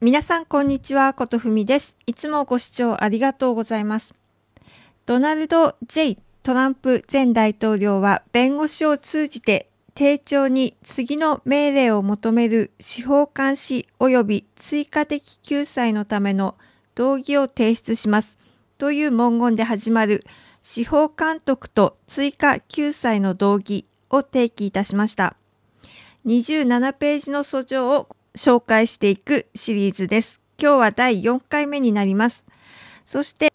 皆さんこんにちは、ことふみです。いつもご視聴ありがとうございます。ドナルド・ J・ トランプ前大統領は弁護士を通じて丁重に次の命令を求める司法監視及び追加的救済のための動議を提出しますという文言で始まる司法監督と追加救済の動議を提起いたしました。27ページの訴状を紹介していくシリーズです。今日は第4回目になります。そして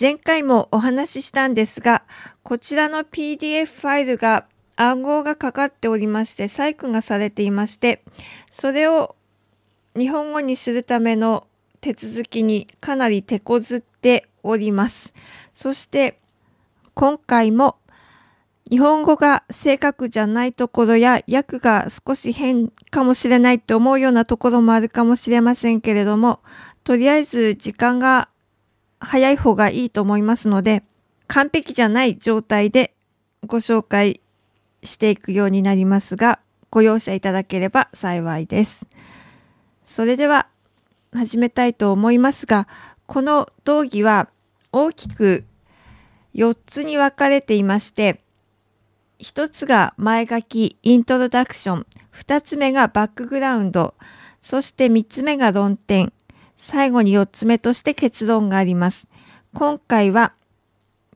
前回もお話ししたんですが、こちらの PDF ファイルが暗号がかかっておりまして、細工がされていまして、それを日本語にするための手続きにかなり手こずっております。そして今回も日本語が正確じゃないところや訳が少し変かもしれないと思うようなところもあるかもしれませんけれども、とりあえず時間が早い方がいいと思いますので、完璧じゃない状態でご紹介していくようになりますが、ご容赦いただければ幸いです。それでは始めたいと思いますが、この道義は大きく4つに分かれていまして、1つが前書き、イントロダクション、2つ目がバックグラウンド、そして3つ目が論点、最後に4つ目として結論があります。今回は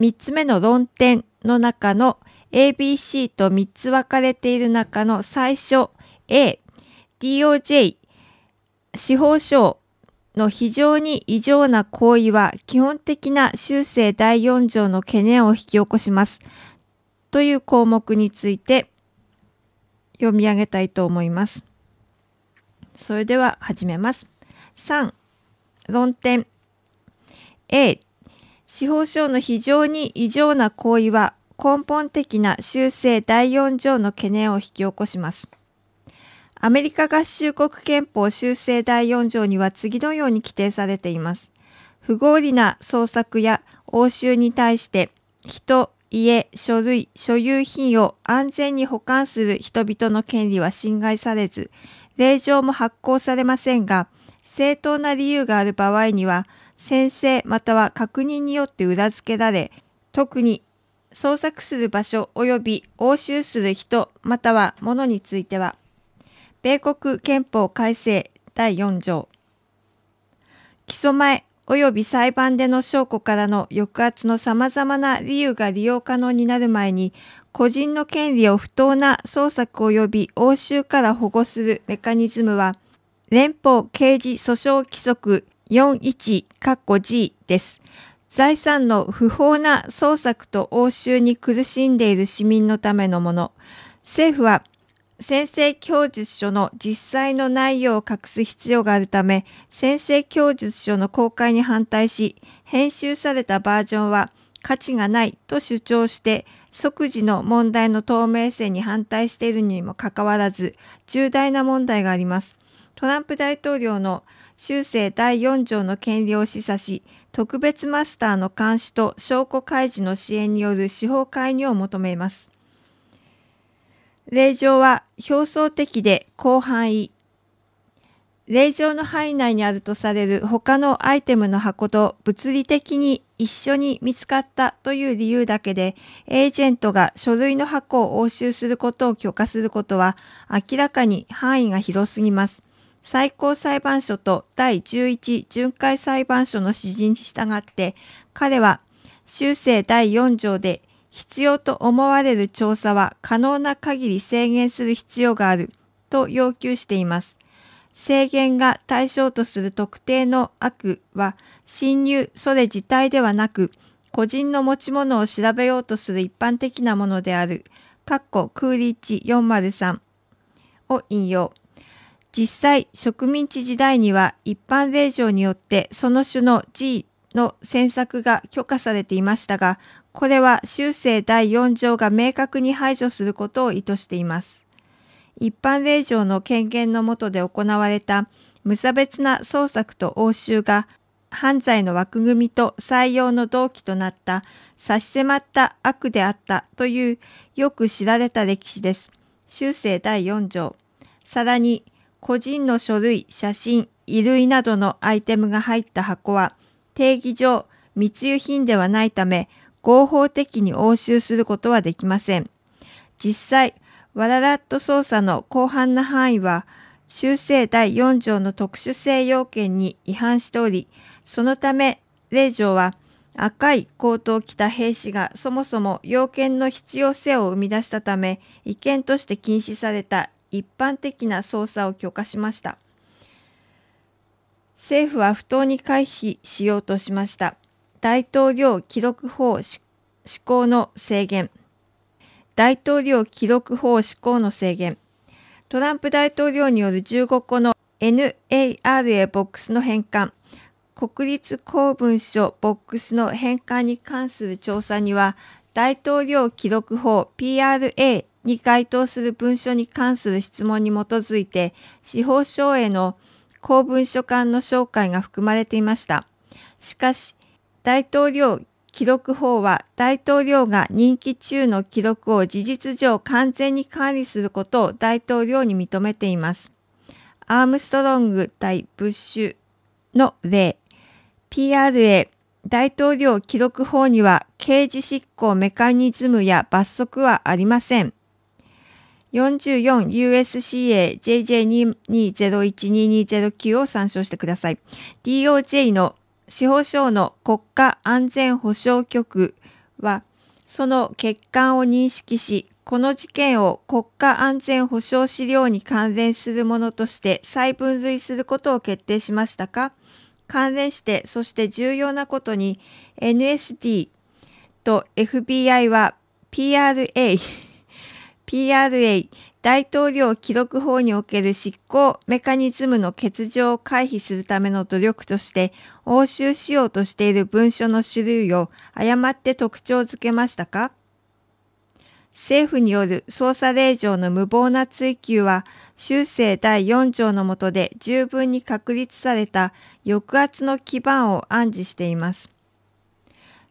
3つ目の論点の中の ABC と3つ分かれている中の最初 A、DOJ、司法省の非常に異常な行為は基本的な修正第4条の懸念を引き起こします。という項目について読み上げたいと思います。それでは始めます。3論点 A 司法省の非常に異常な行為は根本的な修正第4条の懸念を引き起こします。アメリカ合衆国憲法修正第4条には次のように規定されています。不合理な捜索や応酬に対して人、家、書類、所有品を安全に保管する人々の権利は侵害されず、令状も発行されませんが、正当な理由がある場合には、宣誓または確認によって裏付けられ、特に捜索する場所及び押収する人または物については、米国憲法改正第4条、起訴前及び裁判での証拠からの抑圧の様々な理由が利用可能になる前に、個人の権利を不当な捜索及び応酬から保護するメカニズムは、連邦刑事訴訟規則 41.G です。財産の不法な捜索と応酬に苦しんでいる市民のためのもの。政府は先生供述書の実際の内容を隠す必要があるため、先生供述書の公開に反対し、編集されたバージョンは価値がないと主張して、即時の問題の透明性に反対しているにもかかわらず、重大な問題があります。トランプ大統領の修正第4条の権利を示唆し、特別マスターの監視と証拠開示の支援による司法介入を求めます。霊場は表層的で広範囲。霊場の範囲内にあるとされる他のアイテムの箱と物理的に一緒に見つかったという理由だけで、エージェントが書類の箱を押収することを許可することは明らかに範囲が広すぎます。最高裁判所と第11巡回裁判所の指示に従って、彼は修正第4条で必要と思われる調査は可能な限り制限する必要があると要求しています。制限が対象とする特定の悪は侵入それ自体ではなく個人の持ち物を調べようとする一般的なものである。カッコクーリッチ403を引用。実際、植民地時代には一般令状によってその種の G の詮索が許可されていましたが、これは修正第4条が明確に排除することを意図しています。一般令状の権限の下で行われた無差別な捜索と応酬が犯罪の枠組みと採用の動機となった差し迫った悪であったというよく知られた歴史です。修正第4条。さらに、個人の書類、写真、衣類などのアイテムが入った箱は定義上密輸品ではないため合法的に押収することはできません。実際、わらラット捜査の広範な範囲は、修正第4条の特殊性要件に違反しており、そのため、令条は、赤いコートを着た兵士がそもそも要件の必要性を生み出したため、違憲として禁止された一般的な捜査を許可しました。政府は不当に回避しようとしました。大統領記録法施行の制限大統領記録法施行の制限トランプ大統領による15個の NARA ボックスの返還国立公文書ボックスの返還に関する調査には大統領記録法 PRA に該当する文書に関する質問に基づいて司法省への公文書館の紹介が含まれていました。しかし、大統領記録法は大統領が任期中の記録を事実上完全に管理することを大統領に認めています。アームストロング対ブッシュの例 PRA 大統領記録法には刑事執行メカニズムや罰則はありません。44USCA JJ2201220 9を参照してください。DOJ の司法省の国家安全保障局は、その欠陥を認識し、この事件を国家安全保障資料に関連するものとして再分類することを決定しましたか関連して、そして重要なことに NSD と FBI は PRA、PRA 大統領記録法における執行メカニズムの欠如を回避するための努力として押収しようとしている文書の種類を誤って特徴づけましたか政府による捜査令状の無謀な追及は、修正第4条の下で十分に確立された抑圧の基盤を暗示しています。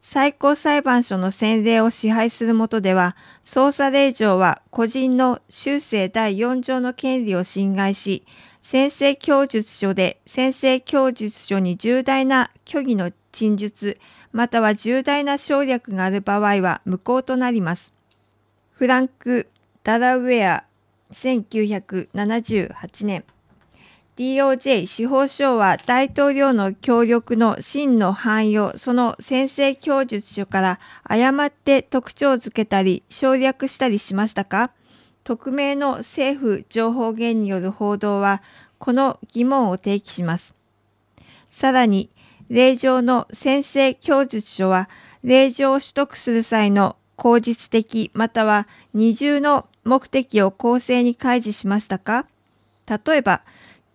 最高裁判所の宣令を支配するとでは、捜査令状は個人の修正第4条の権利を侵害し、先制供述書で先制供述書に重大な虚偽の陳述、または重大な省略がある場合は無効となります。フランク・ダラウェア1978年 DOJ 司法省は大統領の協力の真の範囲をその先制供述書から誤って特徴づけたり省略したりしましたか匿名の政府情報源による報道はこの疑問を提起します。さらに、令状の先制供述書は令状を取得する際の口実的または二重の目的を公正に開示しましたか例えば、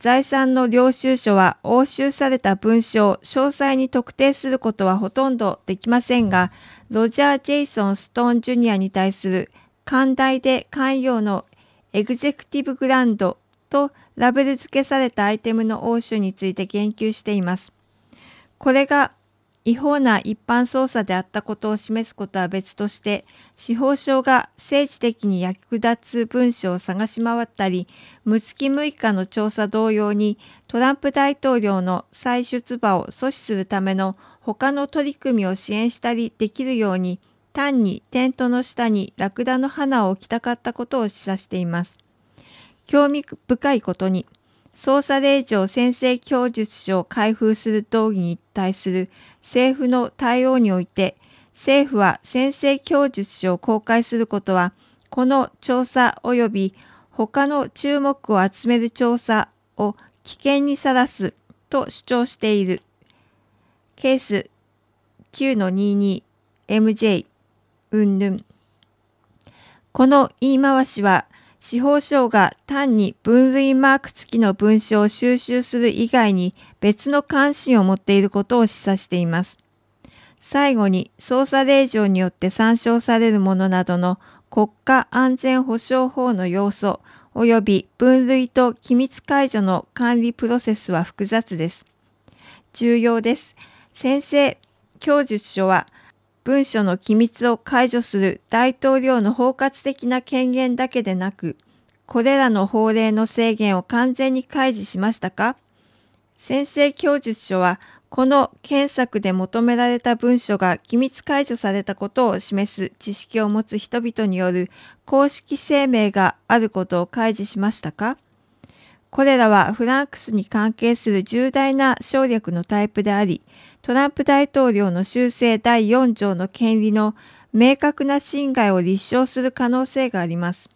財産の領収書は押収された文書を詳細に特定することはほとんどできませんが、ロジャー・ジェイソン・ストーン・ジュニアに対する寛大で寛容のエグゼクティブ・グランドとラベル付けされたアイテムの押収について言及しています。これが違法な一般捜査であったことを示すことは別として、司法省が政治的に役立つ文書を探し回ったり、無月6日の調査同様に、トランプ大統領の再出馬を阻止するための他の取り組みを支援したりできるように、単にテントの下にラクダの花を置きたかったことを示唆しています。興味深いことに、捜査令状宣誓供述書を開封する動議に対する政府の対応において、政府は先制供述書を公開することは、この調査及び他の注目を集める調査を危険にさらすと主張している。ケース 9-22MJ 云々。この言い回しは司法省が単に分類マーク付きの文書を収集する以外に別の関心を持っていることを示唆しています。最後に捜査令状によって参照されるものなどの国家安全保障法の要素及び分類と機密解除の管理プロセスは複雑です。重要です。先生、教授書は文書の機密を解除する大統領の包括的な権限だけでなく、これらの法令の制限を完全に開示しましたか先制供述書は、この検索で求められた文書が機密解除されたことを示す知識を持つ人々による公式声明があることを開示しましたかこれらはフランクスに関係する重大な省略のタイプであり、トランプ大統領の修正第4条の権利の明確な侵害を立証する可能性があります。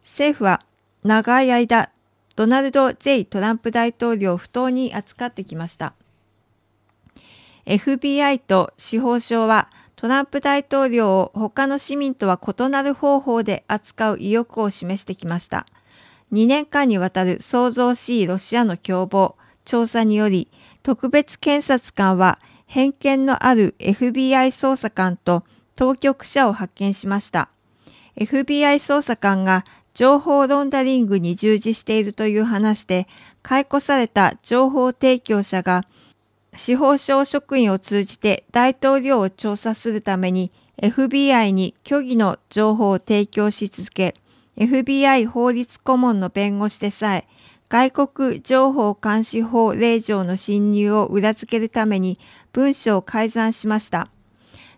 政府は長い間、ドナルド・イ・トランプ大統領を不当に扱ってきました。FBI と司法省はトランプ大統領を他の市民とは異なる方法で扱う意欲を示してきました。2年間にわたる創造しいロシアの共謀、調査により、特別検察官は偏見のある FBI 捜査官と当局者を発見しました。FBI 捜査官が情報ロンダリングに従事しているという話で、解雇された情報提供者が司法省職員を通じて大統領を調査するために FBI に虚偽の情報を提供し続け、FBI 法律顧問の弁護士でさえ外国情報監視法令状の侵入を裏付けるために文書を改ざんしました。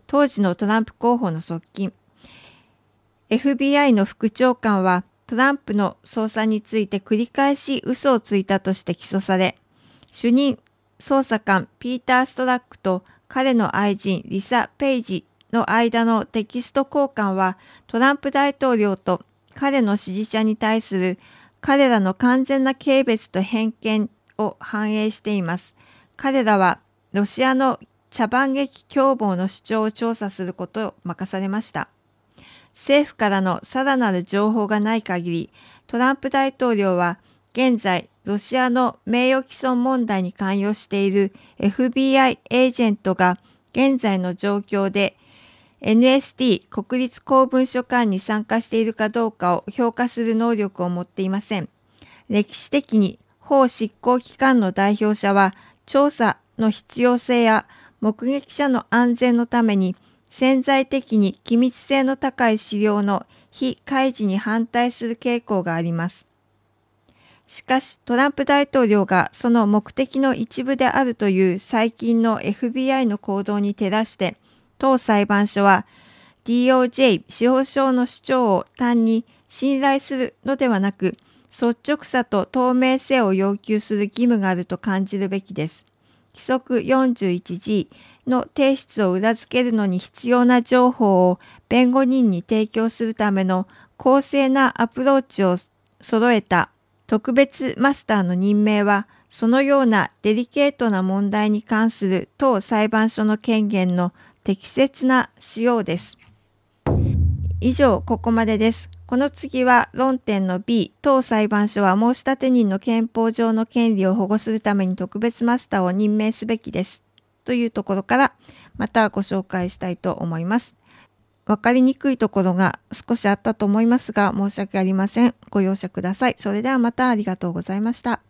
当時のトランプ候補の側近。FBI の副長官はトランプの捜査について繰り返し嘘をついたとして起訴され、主任捜査官ピーター・ストラックと彼の愛人リサ・ペイジの間のテキスト交換はトランプ大統領と彼の支持者に対する彼らの完全な軽蔑と偏見を反映しています。彼らはロシアの茶番劇凶暴の主張を調査することを任されました。政府からのさらなる情報がない限り、トランプ大統領は現在、ロシアの名誉毀損問題に関与している FBI エージェントが現在の状況で NST 国立公文書館に参加しているかどうかを評価する能力を持っていません。歴史的に法執行機関の代表者は調査の必要性や目撃者の安全のために潜在的に機密性の高い資料の非開示に反対する傾向があります。しかしトランプ大統領がその目的の一部であるという最近の FBI の行動に照らして当裁判所は DOJ 司法省の主張を単に信頼するのではなく率直さと透明性を要求する義務があると感じるべきです。規則 41G の提出を裏付けるのに必要な情報を弁護人に提供するための公正なアプローチを揃えた特別マスターの任命はそのようなデリケートな問題に関する当裁判所の権限の適切な使用です。以上、ここまでです。この次は論点の B、当裁判所は申立人の憲法上の権利を保護するために特別マスターを任命すべきです。というところから、またご紹介したいと思います。わかりにくいところが少しあったと思いますが、申し訳ありません。ご容赦ください。それではまたありがとうございました。